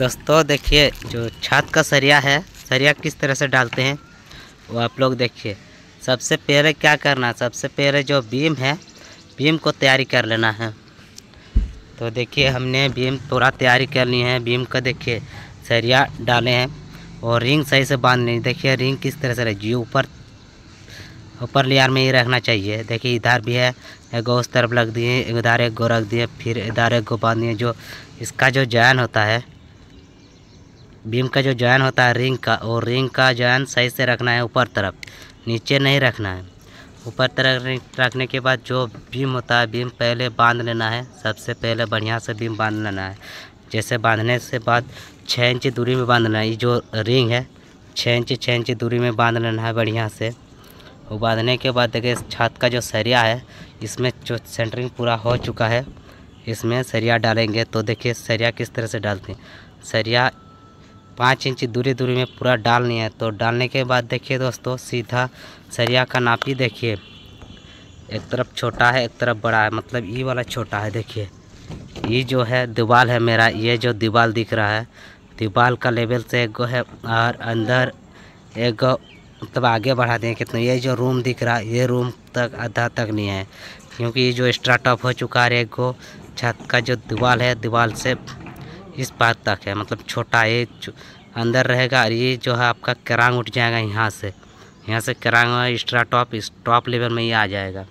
दोस्तों देखिए जो छत का सरिया है सरिया किस तरह से डालते हैं वो आप लोग देखिए सबसे पहले क्या करना है सबसे पहले जो बीम है बीम को तैयारी कर लेना है तो देखिए हमने बीम पूरा तैयारी कर ली है बीम का देखिए सरिया डाले हैं और रिंग सही से बांध लें देखिए रिंग किस तरह से रही ऊपर ऊपर लेयर में ही रखना चाहिए देखिए इधर भी है गो उस तरफ लग दिए इधर एक गो रख दिए फिर इधर एक गो बांध दिए जो इसका जो जैन होता है बीम का जो ज्वाइन होता है रिंग का वो रिंग का जॉइन सही से रखना है ऊपर तरफ नीचे नहीं रखना है ऊपर तरफ रखने के बाद जो बीम होता है बीम पहले बांध लेना है सबसे पहले बढ़िया से बीम बांध लेना है जैसे बांधने से बाद छः इंच दूरी में बांध लेना है ये जो रिंग है छः इंच छः इंच दूरी में बांध लेना है बढ़िया से वो बांधने के बाद देखिए छत का जो सरिया है इसमें जो सेंटरिंग पूरा हो चुका है इसमें सरिया डालेंगे तो देखिए सरिया किस तरह से डालते हैं सरिया पाँच इंच दूरी दूरी में पूरा डालनी है तो डालने के बाद देखिए दोस्तों सीधा सरिया का नापी देखिए एक तरफ छोटा है एक तरफ बड़ा है मतलब ये वाला छोटा है देखिए ये जो है दीवाल है मेरा ये जो दीवाल दिख रहा है दीवाल का लेवल से एक गो है और अंदर एक गो मतलब आगे बढ़ा दें कितना ये जो रूम दिख रहा है ये रूम तक आधा तक नहीं है क्योंकि ये जो एक्स्ट्रा टॉप हो चुका है एक गो छत का जो दीवाल है दीवाल से इस बात तक है मतलब छोटा ये अंदर रहेगा और ये जो है आपका करांग उठ जाएगा यहाँ से यहाँ से करांग एक्स्ट्रा टॉप इस टॉप लेवल में ये आ जाएगा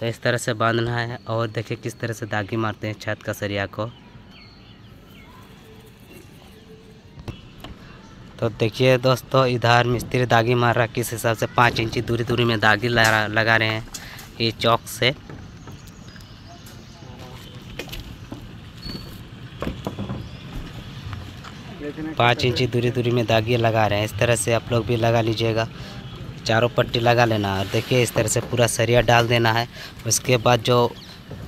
तो इस तरह से बांधना है और देखिए किस तरह से दागी मारते हैं छत का सरिया को तो देखिए दोस्तों इधर मिस्त्री दागी मार रहा है किस हिसाब से पाँच इंची दूरी दूरी में दागी लगा रहे हैं ये चौक से पाँच इंची दूरी दूरी में दागे लगा रहे हैं इस तरह से आप लोग भी लगा लीजिएगा चारों पट्टी लगा लेना है और देखिए इस तरह से पूरा सरिया डाल देना है उसके बाद जो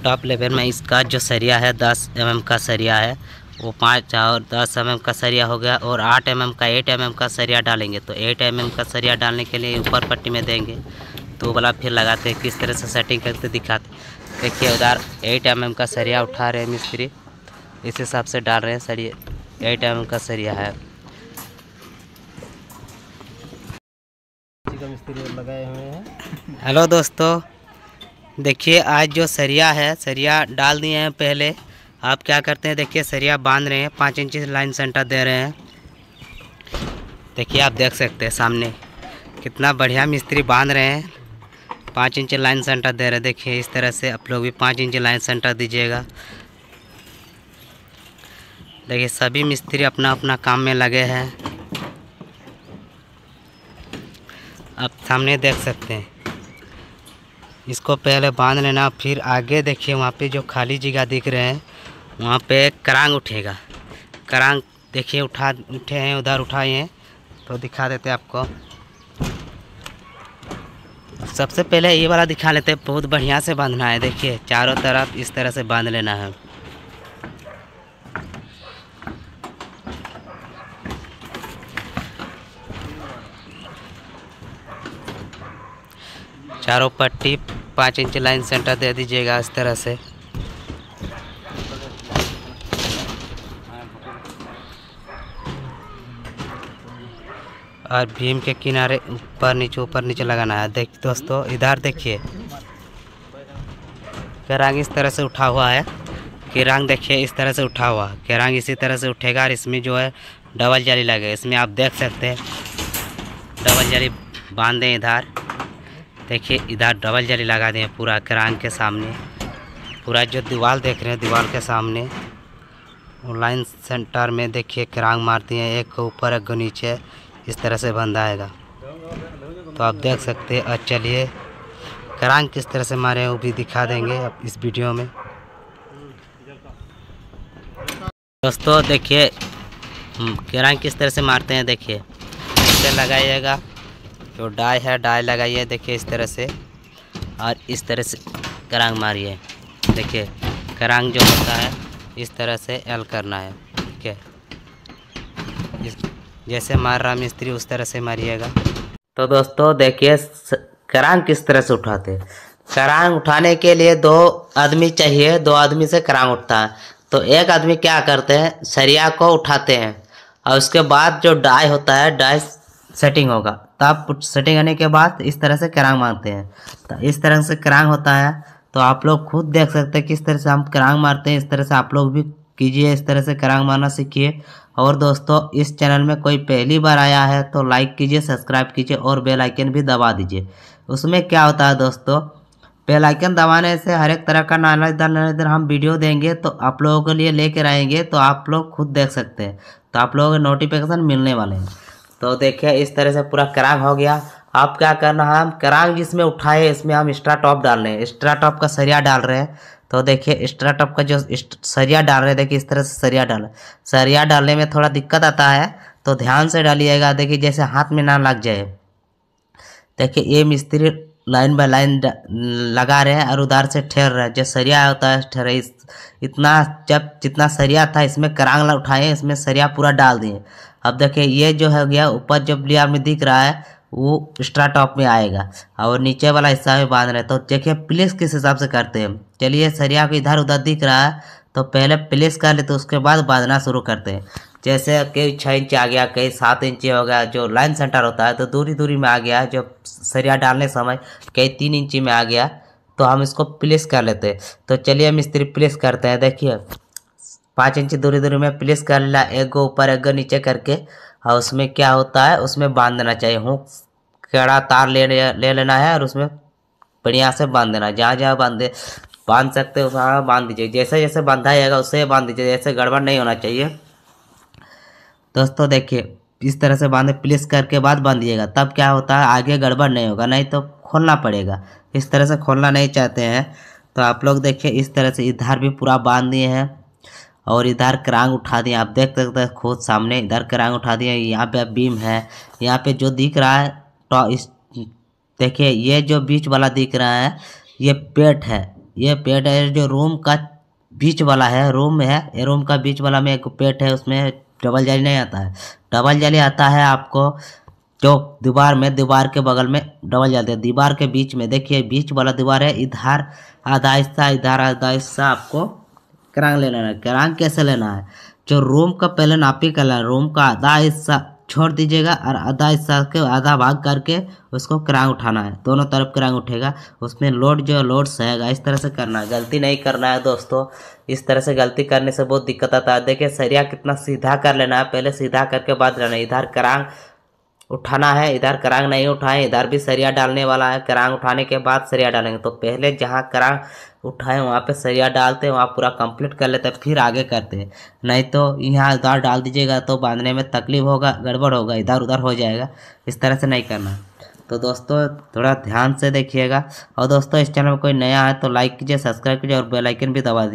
टॉप लेवल में इसका जो सरिया है दस एम का सरिया है वो पाँच और दस एम का सरिया हो गया और आठ एम का एट एम का सरिया डालेंगे तो एट एम का सरिया डालने के लिए ऊपर पट्टी में देंगे तो वाला फिर लगाते हैं किस तरह से सेटिंग करते दिखाते देखिए उधर एट एम का सरिया उठा रहे हैं मिस्त्री इस हिसाब से डाल रहे हैं सरिया यही टाइम का सरिया है लगाए हुए हैं हेलो दोस्तों देखिए आज जो सरिया है सरिया डाल दिए हैं पहले आप क्या करते हैं देखिए सरिया बांध रहे हैं पाँच इंच लाइन सेंटर दे रहे हैं देखिए आप देख सकते हैं सामने कितना बढ़िया मिस्त्री बांध रहे हैं पाँच इंच लाइन सेंटर दे रहे हैं देखिए इस तरह से आप लोग भी पाँच इंच लाइन सेंटर दीजिएगा देखिए सभी मिस्त्री अपना अपना काम में लगे हैं आप सामने देख सकते हैं इसको पहले बांध लेना फिर आगे देखिए वहाँ पे जो खाली जगह दिख रहे हैं वहाँ पे करांग उठेगा करांग देखिए उठा उठे हैं उधर उठाए हैं तो दिखा देते हैं आपको सबसे पहले ये वाला दिखा लेते हैं बहुत बढ़िया से बांधना है देखिए चारों तरफ इस तरह से बांध लेना है चारों पट्टी पाँच इंच लाइन सेंटर दे दीजिएगा इस तरह से और भीम के किनारे ऊपर नीचे ऊपर नीचे लगाना है देख दोस्तों इधर देखिए केरांग इस तरह से उठा हुआ है केरांग देखिए इस तरह से उठा हुआ केरांग इसी तरह से उठेगा और इसमें जो है डबल जाली लगे इसमें आप देख सकते हैं डबल जाली बांध दें इधर देखिए इधर डबल जाली लगा दिए पूरा क्रांग के सामने पूरा जो दीवार देख रहे हैं दीवार के सामने ऑनलाइन सेंटर में देखिए क्रांग मारती हैं एक को ऊपर एक को नीचे इस तरह से आएगा तो आप देख सकते हैं और चलिए क्रांग किस तरह से मारे हैं वो भी दिखा देंगे अब इस वीडियो में दोस्तों देखिए हम्म, क्रांग किस तरह से मारते हैं देखिए इसे लगाइएगा तो डाई है डाई लगाइए देखिए इस तरह से और इस तरह से करांग मारिए देखिए करांग जो होता है इस तरह से एल करना है ठीक है जैसे मार रहा मिस्त्री उस तरह से मारिएगा तो दोस्तों देखिए करांग किस तरह से उठाते करांग उठाने के लिए दो आदमी चाहिए दो आदमी से करांग उठता है तो एक आदमी क्या करते हैं सरिया को उठाते हैं और उसके बाद जो डाई होता है डाई सेटिंग होगा तब सेटिंग होने के बाद इस तरह से करांग मांगते हैं तो इस तरह से करांग होता है तो आप लोग खुद देख सकते हैं किस तरह से हम करांग मारते हैं इस तरह से आप लोग भी कीजिए इस तरह से करांग मारना सीखिए और दोस्तों इस चैनल में कोई पहली बार आया है तो लाइक कीजिए सब्सक्राइब कीजिए और बेल आइकन भी दबा दीजिए उसमें क्या होता है दोस्तों बेल आइकन दबाने से हर एक तरह का नालेदार इधर हम वीडियो देंगे तो आप लोगों के लिए लेकर आएंगे तो आप लोग खुद देख सकते हैं तो आप लोगों के नोटिफिकेशन मिलने वाले हैं तो देखिए इस तरह से पूरा करांग हो गया अब क्या करना है हम करांग जिसमें उठाए इसमें हम एक्स्ट्रा टॉप डाल रहे हैं एक्स्ट्रा टॉप का सरिया डाल रहे हैं तो देखिए एक्स्ट्रा टॉप का जो सरिया डाल रहे हैं देखिए इस तरह से सरिया डाल सरिया डालने में थोड़ा दिक्कत आता है तो ध्यान से डालिएगा देखिए जैसे हाथ में ना लग जाए देखिए ये मिस्त्री लाइन बाय लाइन लगा रहे हैं और उधर से ठहर रहे हैं जो सरिया होता है ठहरे इतना जब जितना सरिया था इसमें करांगला उठाए इसमें सरिया पूरा डाल दिए अब देखिए ये जो है गया ऊपर जब लिया में दिख रहा है वो एक्स्ट्रा टॉप में आएगा और नीचे वाला हिस्सा में बांध रहे तो देखिए प्लेस किस हिसाब से करते हैं चलिए सरिया को इधर उधर दिख रहा है तो पहले प्लेस कर लेते तो उसके बाद बांधना शुरू करते हैं जैसे कई छः इंच आ गया कहीं सात इंच हो गया जो लाइन सेंटर होता है तो दूरी दूरी में आ गया जो सरिया डालने समय कई तीन इंची में आ गया तो हम इसको प्लेस कर लेते हैं तो चलिए हम इस प्लेस करते हैं देखिए पाँच इंच दूरी दूरी में प्लेस कर ला एक गो ऊपर एक गो नीचे करके और हाँ, उसमें क्या होता है उसमें बांध देना चाहिए हूँ कड़ा तार ले ले लेना है और उसमें बढ़िया से बांध देना जहाँ जहाँ बांधे बांध सकते हो वहाँ बांध दीजिए जैसे जैसे बांधा जाएगा उसे बांध दीजिए जैसे गड़बड़ नहीं होना चाहिए दोस्तों देखिए इस तरह से बांधे प्लेस करके बाद बांधिएगा तब क्या होता है आगे गड़बड़ नहीं होगा नहीं तो खोलना पड़ेगा इस तरह से खोलना नहीं चाहते हैं तो आप लोग देखिए इस तरह से इधर भी पूरा बांध दिए हैं और इधर करांग उठा दिया आप देख सकते हैं खुद सामने इधर करांग उठा दिया यहाँ पे बीम है यहाँ पे जो दिख रहा है तो इस देखिए ये जो बीच वाला दिख रहा है ये पेट है ये पेट है जो रूम का बीच वाला है रूम है ये रूम का बीच वाला में एक पेट है उसमें डबल जाली नहीं आता है डबल जाली आता है आपको जो दीवार में दीवार के बगल में डबल जाली दीवार के बीच में देखिए बीच वाला दीवार है इधर आधा हिस्सा इधर आधा हिस्सा आपको करांग लेना है क्रांग कैसे लेना है जो रोम का पहले नापी कर लेना रोम का आधा हिस्सा छोड़ दीजिएगा और आधा हिस्सा के आधा भाग करके उसको क्रांग उठाना है दोनों तरफ क्रांग उठेगा उसमें लोड जो है लोड सहेगा इस तरह से करना है गलती नहीं करना है दोस्तों इस तरह से गलती करने से बहुत दिक्कत आता है देखिए सरिया कितना सीधा कर लेना है पहले सीधा करके बाद लेना है इधर क्रांग उठाना है इधर करांग नहीं उठाएं इधर भी सरिया डालने वाला है करांग उठाने के बाद सरिया डालेंगे तो पहले जहाँ करांग उठाएं वहाँ पे सरिया डालते हैं वहाँ पूरा कंप्लीट कर लेते हैं फिर आगे करते हैं नहीं तो यहाँ उधर डाल दीजिएगा तो बांधने में तकलीफ होगा गड़बड़ होगा इधर उधर हो जाएगा इस तरह से नहीं करना तो दोस्तों थोड़ा ध्यान से देखिएगा और दोस्तों इस चैनल में कोई नया है तो लाइक कीजिए सब्सक्राइब कीजिए और बेलाइकन भी दबा दीजिए